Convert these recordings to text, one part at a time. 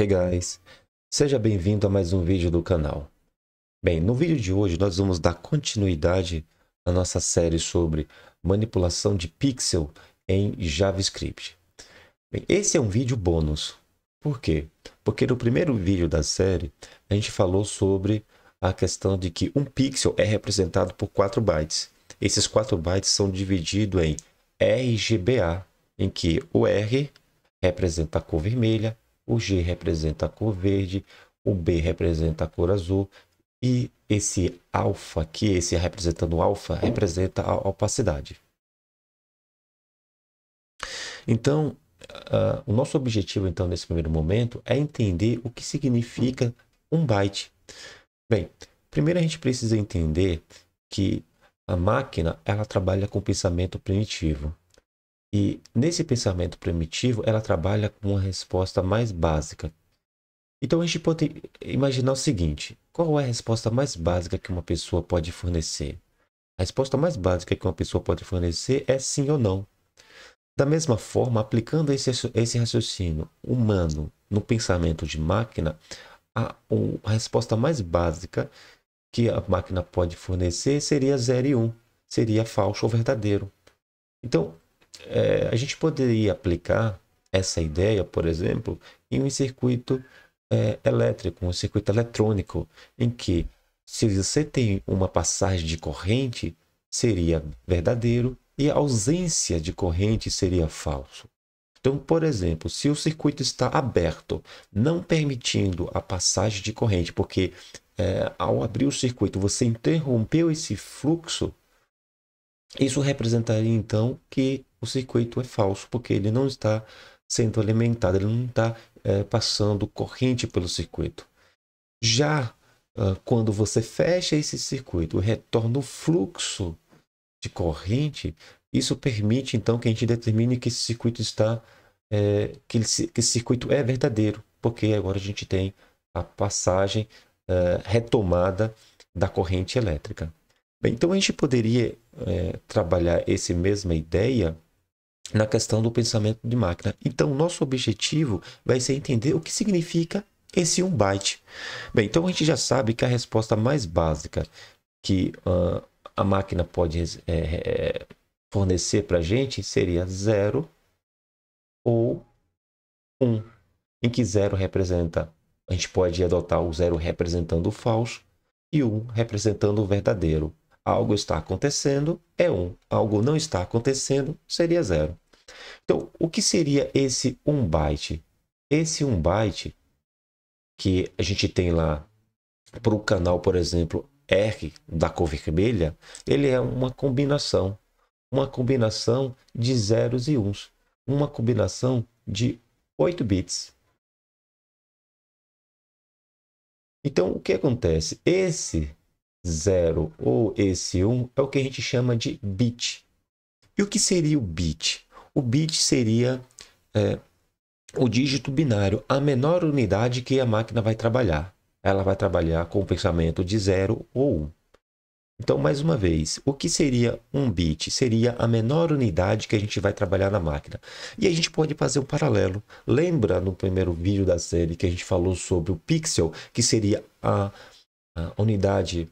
Hey guys, seja bem-vindo a mais um vídeo do canal. Bem, no vídeo de hoje nós vamos dar continuidade à nossa série sobre manipulação de pixel em JavaScript. Bem, esse é um vídeo bônus. Por quê? Porque no primeiro vídeo da série a gente falou sobre a questão de que um pixel é representado por 4 bytes. Esses 4 bytes são divididos em RGBA, em que o R representa a cor vermelha, o G representa a cor verde, o B representa a cor azul e esse alfa, aqui, esse representando alfa, representa a opacidade. Então, uh, o nosso objetivo, então, nesse primeiro momento, é entender o que significa um byte. Bem, primeiro a gente precisa entender que a máquina ela trabalha com pensamento primitivo. E nesse pensamento primitivo, ela trabalha com uma resposta mais básica. Então a gente pode imaginar o seguinte: qual é a resposta mais básica que uma pessoa pode fornecer? A resposta mais básica que uma pessoa pode fornecer é sim ou não. Da mesma forma, aplicando esse, esse raciocínio humano no pensamento de máquina, a, a, resposta mais básica que a máquina pode fornecer seria 0 e 1, um, seria falso ou verdadeiro. Então, é, a gente poderia aplicar essa ideia, por exemplo, em um circuito é, elétrico, um circuito eletrônico, em que se você tem uma passagem de corrente, seria verdadeiro e a ausência de corrente seria falso. Então, por exemplo, se o circuito está aberto, não permitindo a passagem de corrente, porque é, ao abrir o circuito você interrompeu esse fluxo isso representaria então que o circuito é falso, porque ele não está sendo alimentado, ele não está é, passando corrente pelo circuito. Já uh, quando você fecha esse circuito, retorna o fluxo de corrente, isso permite então que a gente determine que esse circuito está, é, que, ele, que esse circuito é verdadeiro, porque agora a gente tem a passagem uh, retomada da corrente elétrica. Bem, então a gente poderia é, trabalhar essa mesma ideia na questão do pensamento de máquina. Então, nosso objetivo vai ser entender o que significa esse 1 byte. Bem, então a gente já sabe que a resposta mais básica que uh, a máquina pode é, é fornecer para a gente seria 0 ou 1, um, em que 0 representa, a gente pode adotar o 0 representando o falso e 1 um representando o verdadeiro algo está acontecendo é 1, um. algo não está acontecendo seria 0. Então, o que seria esse 1 um byte? Esse 1 um byte que a gente tem lá para o canal, por exemplo, R da cor vermelha, ele é uma combinação. Uma combinação de zeros e uns. Uma combinação de 8 bits. Então, o que acontece? Esse 0 ou esse 1 um, é o que a gente chama de bit. E o que seria o bit? O bit seria é, o dígito binário, a menor unidade que a máquina vai trabalhar. Ela vai trabalhar com o pensamento de 0 ou 1. Um. Então, mais uma vez, o que seria um bit? Seria a menor unidade que a gente vai trabalhar na máquina. E a gente pode fazer um paralelo. Lembra no primeiro vídeo da série que a gente falou sobre o pixel, que seria a, a unidade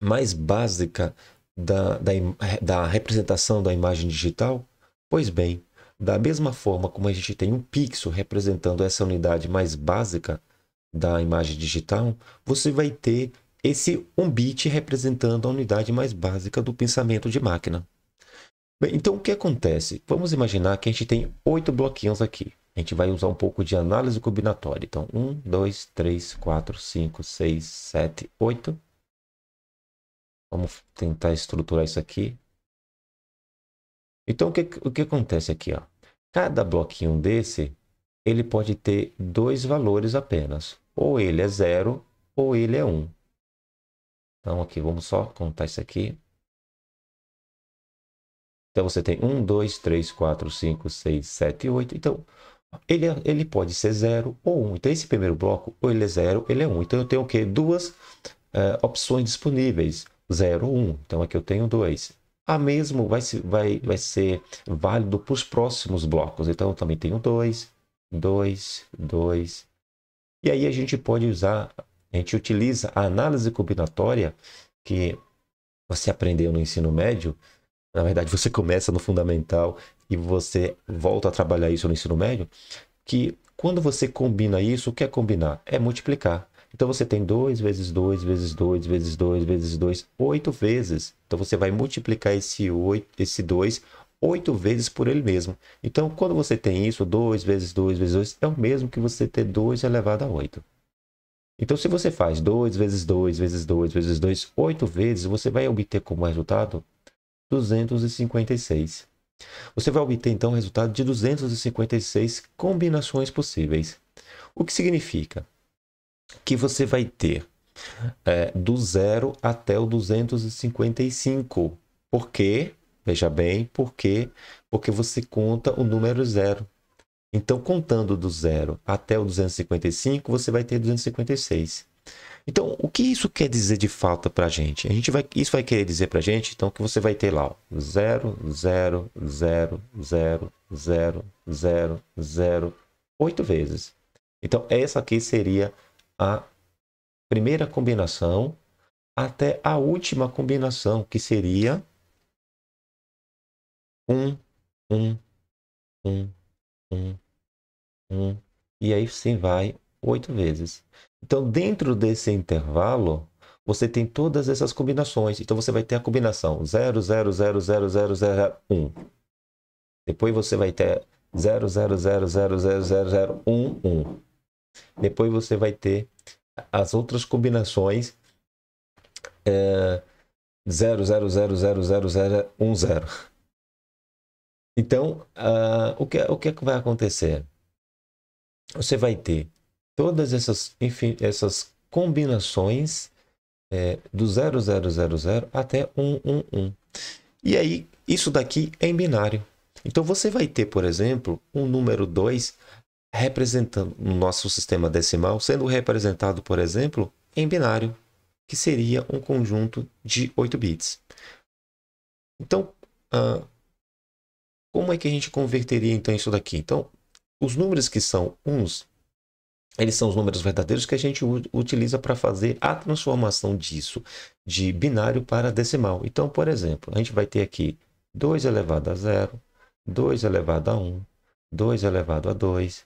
mais básica da, da, da representação da imagem digital? Pois bem, da mesma forma como a gente tem um pixel representando essa unidade mais básica da imagem digital, você vai ter esse 1 um bit representando a unidade mais básica do pensamento de máquina. Bem, então o que acontece? Vamos imaginar que a gente tem oito bloquinhos aqui. A gente vai usar um pouco de análise combinatória. Então, 1, 2, 3, 4, 5, 6, 7, 8. Vamos tentar estruturar isso aqui. Então, o que, o que acontece aqui? Ó? Cada bloquinho desse, ele pode ter dois valores apenas. Ou ele é zero, ou ele é um. Então, aqui, vamos só contar isso aqui. Então, você tem um, dois, três, quatro, cinco, seis, sete, oito. Então, ele, é, ele pode ser zero ou Um. Então, esse primeiro bloco, ou ele é zero ou ele é Um. Então, eu tenho o quê? Duas eh, opções disponíveis. 0, 1. Um. Então aqui eu tenho 2. A mesmo vai, vai, vai ser válido para os próximos blocos. Então eu também tenho 2, 2, 2. E aí a gente pode usar, a gente utiliza a análise combinatória que você aprendeu no ensino médio. Na verdade, você começa no fundamental e você volta a trabalhar isso no ensino médio. Que quando você combina isso, o que é combinar? É multiplicar. Então você tem 2 vezes 2 vezes 2 vezes 2 vezes 2, 8 vezes. Então você vai multiplicar esse 8, esse 2 8 vezes por ele mesmo. Então quando você tem isso, 2 vezes 2 vezes 2 é o mesmo que você ter 2 elevado a 8. Então se você faz 2 vezes 2 vezes 2 vezes 2, 8 vezes, você vai obter como resultado 256. Você vai obter então o resultado de 256 combinações possíveis. O que significa? que você vai ter é, do 0 até o 255. Por quê? Veja bem, por quê? Porque você conta o número zero. Então, contando do zero até o 255, você vai ter 256. Então, o que isso quer dizer de falta para a gente? Vai, isso vai querer dizer para a gente, então, que você vai ter lá, ó, 0, 0, 0, 0, 0, 0, 0, 8 vezes. Então, essa aqui seria a primeira combinação até a última combinação, que seria 1, 1, 1, 1, 1. E aí sim vai oito vezes. Então, dentro desse intervalo, você tem todas essas combinações. Então, você vai ter a combinação 0, 0, 0, 0, 0, 0, 1. Depois você vai ter 0, 0, 0, 0, 0, 0, 0, 1, 1. Depois você vai ter as outras combinações é, 00000010. Então, uh, o, que, o que, é que vai acontecer? Você vai ter todas essas, enfim, essas combinações é, do 0000 até 111. E aí, isso daqui é em binário. Então, você vai ter, por exemplo, um número 2 representando no nosso sistema decimal, sendo representado, por exemplo, em binário, que seria um conjunto de 8 bits. Então, uh, como é que a gente converteria então isso daqui? Então, os números que são uns, eles são os números verdadeiros que a gente utiliza para fazer a transformação disso de binário para decimal. Então, por exemplo, a gente vai ter aqui 2 elevado a 0, 2 elevado a 1, 2 elevado a 2,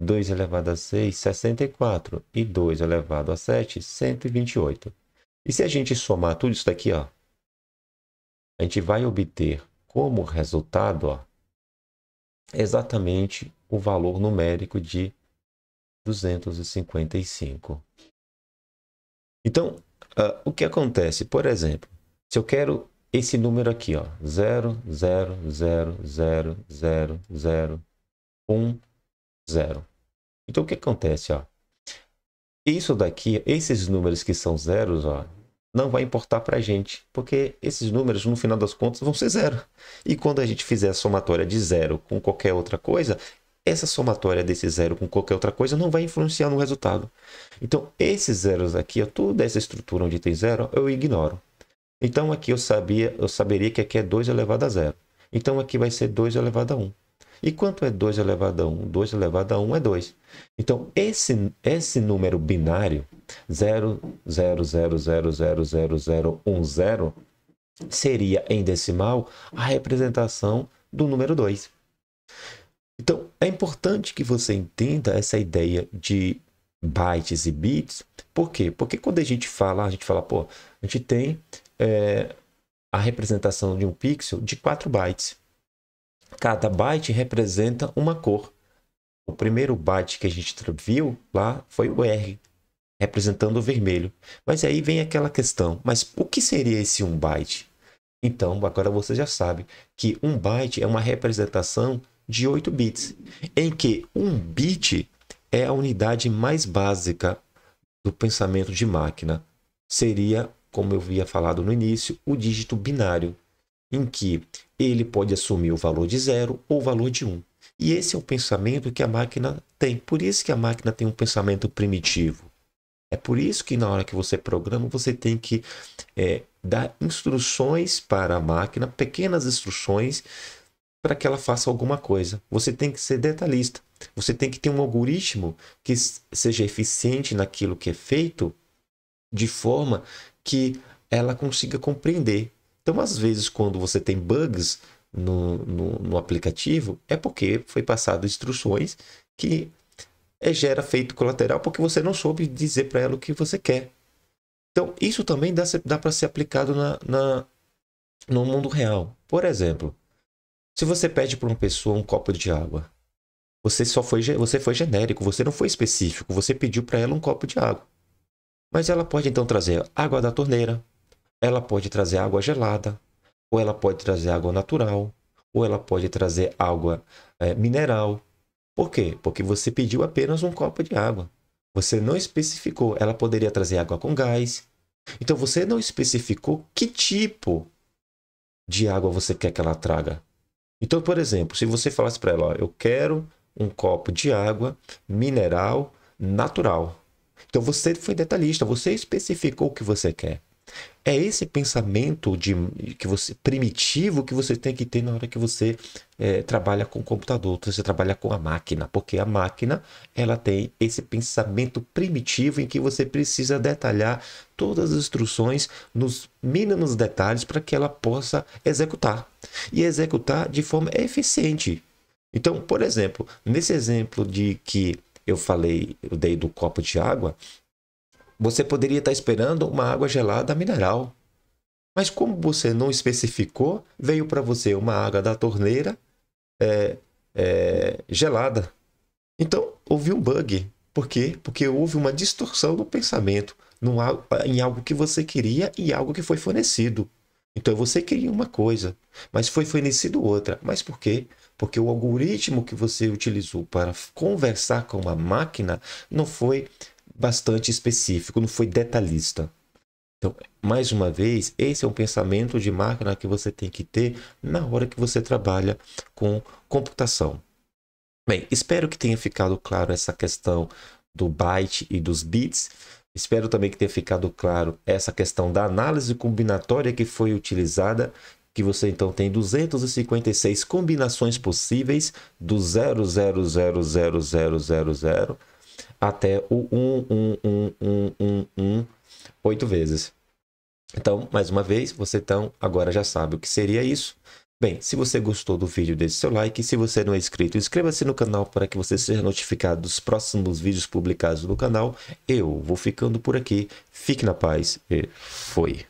2 elevado a 6, 64. E 2 elevado a 7, 128. E se a gente somar tudo isso daqui, ó, a gente vai obter como resultado ó, exatamente o valor numérico de 255. Então, uh, o que acontece? Por exemplo, se eu quero esse número aqui, ó, 0, 0, 0, 0, 0, 0, 0, 1, 0. Então o que acontece, ó? Isso daqui, esses números que são zeros, ó, não vai importar para a gente, porque esses números no final das contas vão ser zero. E quando a gente fizer a somatória de zero com qualquer outra coisa, essa somatória desse zero com qualquer outra coisa não vai influenciar no resultado. Então, esses zeros aqui, ó, toda essa estrutura onde tem zero, eu ignoro. Então, aqui eu sabia, eu saberia que aqui é 2 elevado a zero. Então, aqui vai ser 2 elevado a 1. Um. E quanto é 2 elevado a 1? 2 elevado a 1 é 2. Então, esse, esse número binário, 000000010, seria em decimal a representação do número 2. Então, é importante que você entenda essa ideia de bytes e bits. Por quê? Porque quando a gente fala, a gente fala, pô, a gente tem é, a representação de um pixel de 4 bytes. Cada byte representa uma cor. O primeiro byte que a gente viu lá foi o R, representando o vermelho. Mas aí vem aquela questão: mas o que seria esse 1 byte? Então, agora você já sabe que 1 byte é uma representação de 8 bits, em que 1 bit é a unidade mais básica do pensamento de máquina. Seria, como eu havia falado no início, o dígito binário em que ele pode assumir o valor de zero ou o valor de um. E esse é o pensamento que a máquina tem. Por isso que a máquina tem um pensamento primitivo. É por isso que na hora que você programa, você tem que é, dar instruções para a máquina, pequenas instruções, para que ela faça alguma coisa. Você tem que ser detalhista. Você tem que ter um algoritmo que seja eficiente naquilo que é feito, de forma que ela consiga compreender então, às vezes, quando você tem bugs no, no, no aplicativo, é porque foi passado instruções que é, gera feito colateral porque você não soube dizer para ela o que você quer. Então, isso também dá, dá para ser aplicado na, na, no mundo real. Por exemplo, se você pede para uma pessoa um copo de água, você só foi, você foi genérico, você não foi específico, você pediu para ela um copo de água. Mas ela pode então trazer água da torneira, ela pode trazer água gelada, ou ela pode trazer água natural, ou ela pode trazer água é, mineral. Por quê? Porque você pediu apenas um copo de água. Você não especificou. Ela poderia trazer água com gás. Então você não especificou que tipo de água você quer que ela traga. Então, por exemplo, se você falasse para ela, ó, eu quero um copo de água mineral natural. Então você foi detalhista, você especificou o que você quer. É esse pensamento de, que você primitivo que você tem que ter na hora que você é, trabalha com o computador, você trabalha com a máquina, porque a máquina ela tem esse pensamento primitivo em que você precisa detalhar todas as instruções nos mínimos detalhes para que ela possa executar e executar de forma eficiente. Então, por exemplo, nesse exemplo de que eu falei, eu dei do copo de água, você poderia estar esperando uma água gelada mineral. Mas como você não especificou, veio para você uma água da torneira é, é, gelada. Então, houve um bug. Por quê? Porque houve uma distorção no pensamento num, em algo que você queria e algo que foi fornecido. Então, você queria uma coisa, mas foi fornecido outra. Mas por quê? Porque o algoritmo que você utilizou para conversar com a máquina não foi bastante específico, não foi detalhista. Então, mais uma vez, esse é um pensamento de máquina que você tem que ter na hora que você trabalha com computação. Bem, espero que tenha ficado claro essa questão do byte e dos bits. Espero também que tenha ficado claro essa questão da análise combinatória que foi utilizada, que você então tem 256 combinações possíveis do 0000000 até o 1, 1, 1, 1, 1, 1, 8 vezes. Então, mais uma vez, você então agora já sabe o que seria isso. Bem, se você gostou do vídeo, deixe seu like. Se você não é inscrito, inscreva-se no canal para que você seja notificado dos próximos vídeos publicados no canal. Eu vou ficando por aqui. Fique na paz e fui.